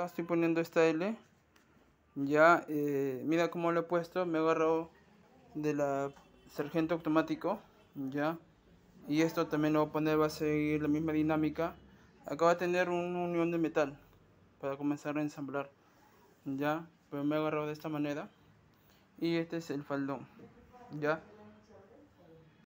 estoy poniendo esta L. Ya, eh, mira cómo lo he puesto. Me he agarrado de la sargento automático. Ya. Y esto también lo voy a poner, va a seguir la misma dinámica. Acá va a tener una unión de metal para comenzar a ensamblar. Ya, pero me he agarrado de esta manera. Y este es el faldón. Ya.